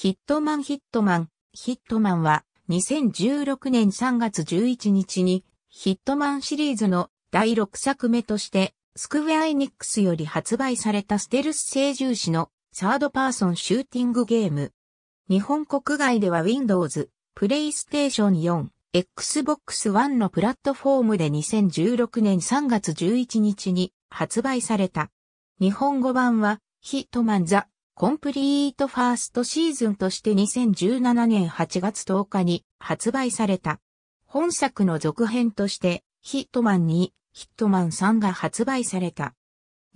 ヒットマンヒットマン、ヒットマンは2016年3月11日にヒットマンシリーズの第6作目としてスクウェアエニックスより発売されたステルス聖獣視のサードパーソンシューティングゲーム。日本国外では Windows、PlayStation 4、Xbox One のプラットフォームで2016年3月11日に発売された。日本語版はヒットマンザ・コンプリートファーストシーズンとして2017年8月10日に発売された。本作の続編として、ヒットマン2、ヒットマン3が発売された。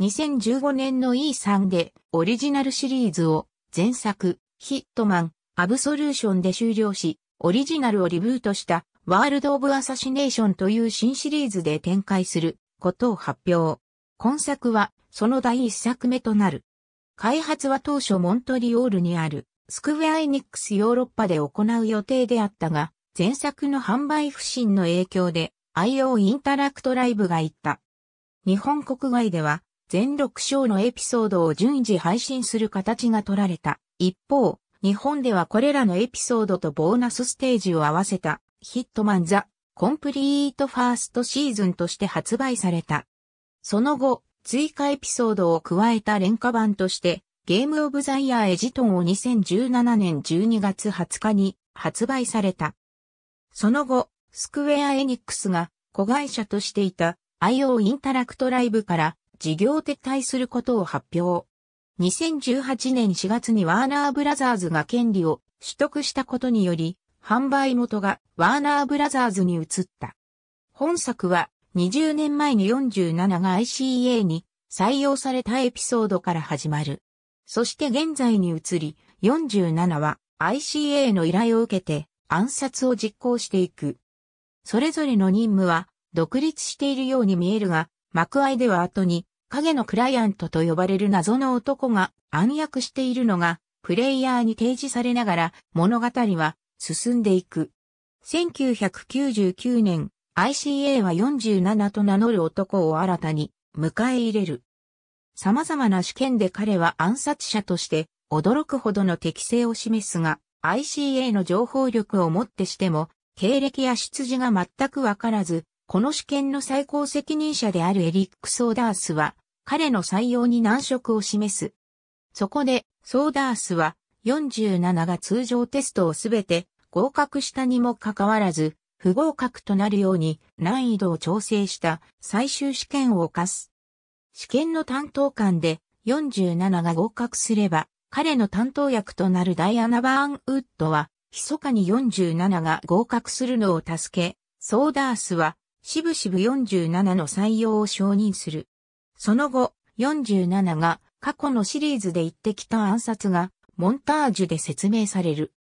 2015年の E3 でオリジナルシリーズを前作、ヒットマン、アブソリューションで終了し、オリジナルをリブートしたワールド・オブ・アサシネーションという新シリーズで展開することを発表。今作はその第一作目となる。開発は当初モントリオールにあるスクウェア・エニックスヨーロッパで行う予定であったが、前作の販売不振の影響で IO インタラクトライブが行った。日本国外では全6章のエピソードを順次配信する形が取られた。一方、日本ではこれらのエピソードとボーナスステージを合わせたヒットマンザ・コンプリートファーストシーズンとして発売された。その後、追加エピソードを加えた廉価版として、ゲームオブザイヤーエジトンを2017年12月20日に発売された。その後、スクウェア・エニックスが子会社としていた IO インタラクトライブから事業撤退することを発表。2018年4月にワーナーブラザーズが権利を取得したことにより、販売元がワーナーブラザーズに移った。本作は20年前に47が ICA に採用されたエピソードから始まる。そして現在に移り、47は ICA の依頼を受けて暗殺を実行していく。それぞれの任務は独立しているように見えるが、幕開では後に影のクライアントと呼ばれる謎の男が暗躍しているのがプレイヤーに提示されながら物語は進んでいく。1999年 ICA は47と名乗る男を新たに迎え入れる。様々な試験で彼は暗殺者として驚くほどの適性を示すが、ICA の情報力をもってしても、経歴や出自が全くわからず、この試験の最高責任者であるエリック・ソーダースは、彼の採用に難色を示す。そこで、ソーダースは、47が通常テストをすべて合格したにもかかわらず、不合格となるように難易度を調整した最終試験を課す。試験の担当官で47が合格すれば、彼の担当役となるダイアナ・バーンウッドは、密かに47が合格するのを助け、ソーダースは、しぶしぶ47の採用を承認する。その後、47が過去のシリーズで言ってきた暗殺がモンタージュで説明される。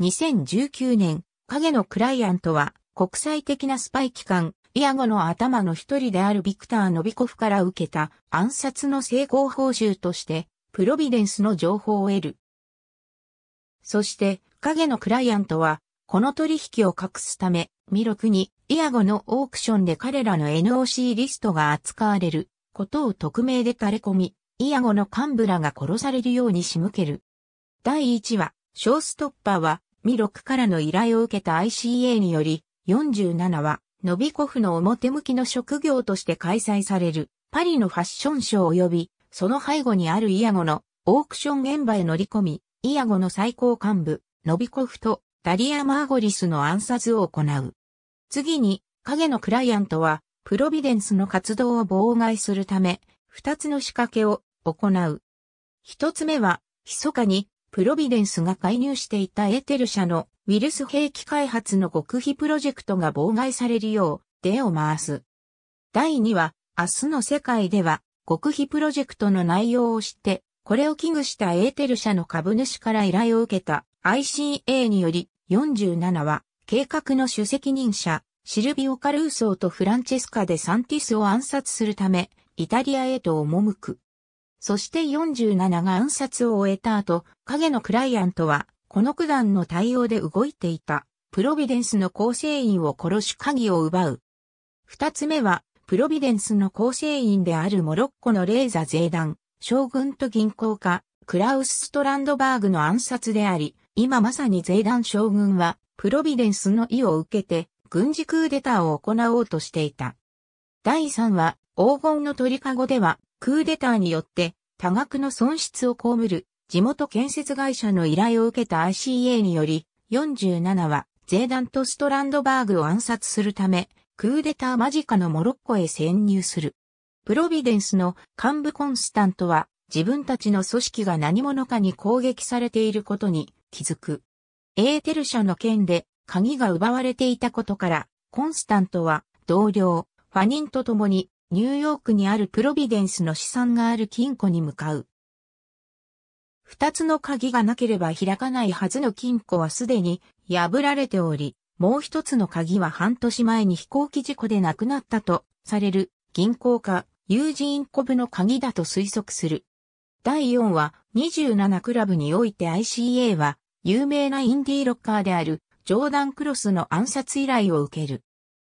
2019年影のクライアントは、国際的なスパイ機関、イアゴの頭の一人であるビクター・ノビコフから受けた暗殺の成功報酬として、プロビデンスの情報を得る。そして、影のクライアントは、この取引を隠すため、ミロクに、イアゴのオークションで彼らの NOC リストが扱われることを匿名で垂れ込み、イアゴの幹部らが殺されるように仕向ける。第1話、ショーストッパーは、ミロクからの依頼を受けた ICA により、47は、ノビコフの表向きの職業として開催される、パリのファッションショー及び、その背後にあるイアゴのオークション現場へ乗り込み、イアゴの最高幹部、ノビコフとダリア・マーゴリスの暗殺を行う。次に、影のクライアントは、プロビデンスの活動を妨害するため、二つの仕掛けを行う。一つ目は、密かにプロビデンスが介入していたエーテル社のウイルス兵器開発の極秘プロジェクトが妨害されるよう、手を回す。第2話、明日の世界では、極秘プロジェクトの内容を知って、これを危惧したエーテル社の株主から依頼を受けた ICA により、47話、計画の主責任者、シルビオ・カルーソーとフランチェスカでサンティスを暗殺するため、イタリアへと赴く。そして47が暗殺を終えた後、影のクライアントは、この九段の対応で動いていた、プロビデンスの構成員を殺し鍵を奪う。二つ目は、プロビデンスの構成員であるモロッコのレーザ税団、将軍と銀行家、クラウス・ストランドバーグの暗殺であり、今まさに税団将軍は、プロビデンスの意を受けて、軍事クーデターを行おうとしていた。第三は、黄金の鳥かごでは、クーデターによって多額の損失を被る地元建設会社の依頼を受けた ICA により、47は税団とストランドバーグを暗殺するため、クーデター間近のモロッコへ潜入する。プロビデンスの幹部コンスタントは自分たちの組織が何者かに攻撃されていることに気づく。エーテル社の件で鍵が奪われていたことから、コンスタントは同僚、ファニンと共にニューヨークにあるプロビデンスの資産がある金庫に向かう。二つの鍵がなければ開かないはずの金庫はすでに破られており、もう一つの鍵は半年前に飛行機事故で亡くなったとされる銀行家ユージーン・コブの鍵だと推測する。第4話27クラブにおいて ICA は有名なインディーロッカーであるジョーダン・クロスの暗殺依頼を受ける。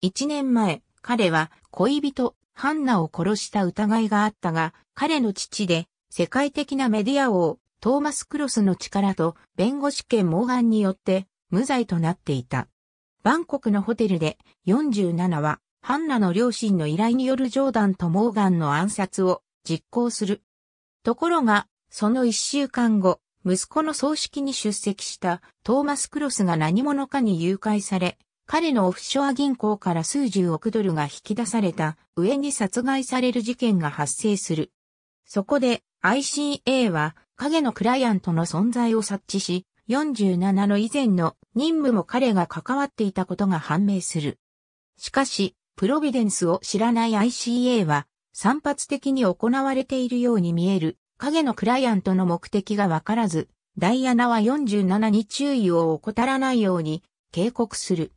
一年前、彼は恋人ハンナを殺した疑いがあったが、彼の父で、世界的なメディア王、トーマス・クロスの力と弁護士権ガンによって無罪となっていた。バンコクのホテルで47はハンナの両親の依頼によるジョーダンとモーガンの暗殺を実行する。ところが、その一週間後、息子の葬式に出席したトーマス・クロスが何者かに誘拐され、彼のオフショア銀行から数十億ドルが引き出された上に殺害される事件が発生する。そこで ICA は影のクライアントの存在を察知し、47の以前の任務も彼が関わっていたことが判明する。しかし、プロビデンスを知らない ICA は、散発的に行われているように見える影のクライアントの目的がわからず、ダイアナは47に注意を怠らないように警告する。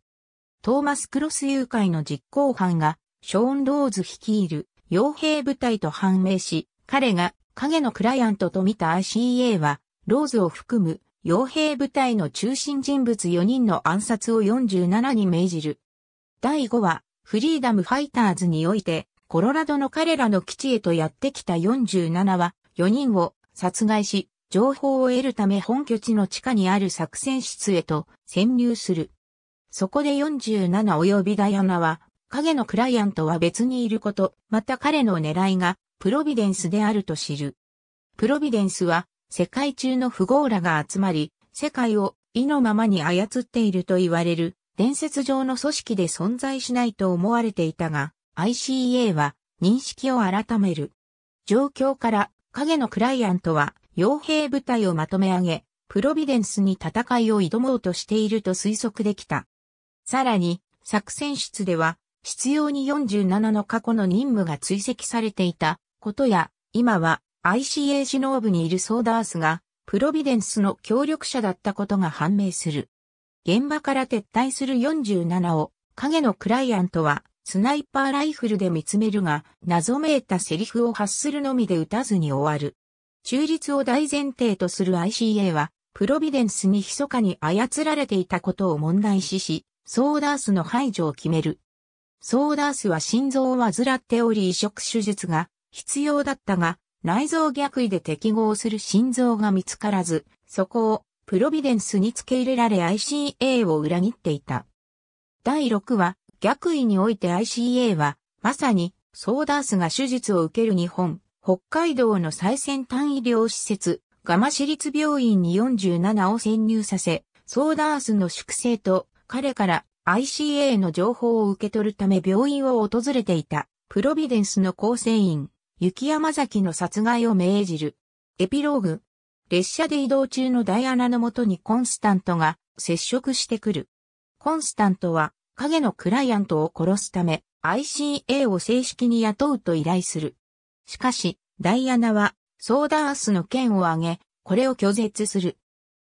トーマス・クロス誘拐の実行犯が、ショーン・ローズ率いる傭兵部隊と判明し、彼が影のクライアントと見た ICA は、ローズを含む傭兵部隊の中心人物4人の暗殺を47に命じる。第5話、フリーダムファイターズにおいて、コロラドの彼らの基地へとやってきた47は、4人を殺害し、情報を得るため本拠地の地下にある作戦室へと潜入する。そこで47及びダイアナは、影のクライアントは別にいること、また彼の狙いが、プロビデンスであると知る。プロビデンスは、世界中の富豪らが集まり、世界を意のままに操っていると言われる、伝説上の組織で存在しないと思われていたが、ICA は認識を改める。状況から影のクライアントは傭兵部隊をまとめ上げ、プロビデンスに戦いを挑もうとしていると推測できた。さらに、作戦室では、必要に47の過去の任務が追跡されていたことや、今は ICA 首脳部にいるソーダースが、プロビデンスの協力者だったことが判明する。現場から撤退する47を、影のクライアントは、スナイパーライフルで見つめるが、謎めいたセリフを発するのみで打たずに終わる。中立を大前提とする ICA は、プロビデンスに密かに操られていたことを問題視し、ソーダースの排除を決める。ソーダースは心臓を患っており移植手術が必要だったが、内臓逆位で適合する心臓が見つからず、そこをプロビデンスに付け入れられ ICA を裏切っていた。第6話、逆位において ICA は、まさにソーダースが手術を受ける日本、北海道の最先端医療施設、ガマ市立病院に47を潜入させ、ソーダースの粛清と彼から ICA の情報を受け取るため病院を訪れていた、プロビデンスの構成員、雪山崎の殺害を命じる。エピローグ。列車で移動中のダイアナのもとにコンスタントが接触してくる。コンスタントは影のクライアントを殺すため ICA を正式に雇うと依頼する。しかし、ダイアナはソーダースの件を挙げ、これを拒絶する。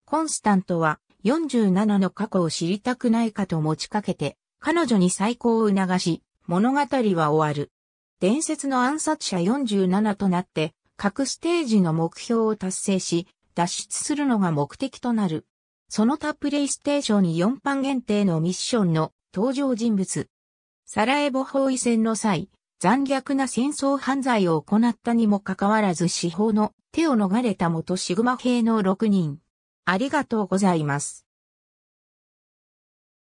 コンスタントは47の過去を知りたくないかと持ちかけて、彼女に再興を促し、物語は終わる。伝説の暗殺者47となって、各ステージの目標を達成し、脱出するのが目的となる。その他プレイステーションに4版限定のミッションの登場人物。サラエボ包囲戦の際、残虐な戦争犯罪を行ったにもかかわらず司法の手を逃れた元シグマ兵の6人。ありがとうございます。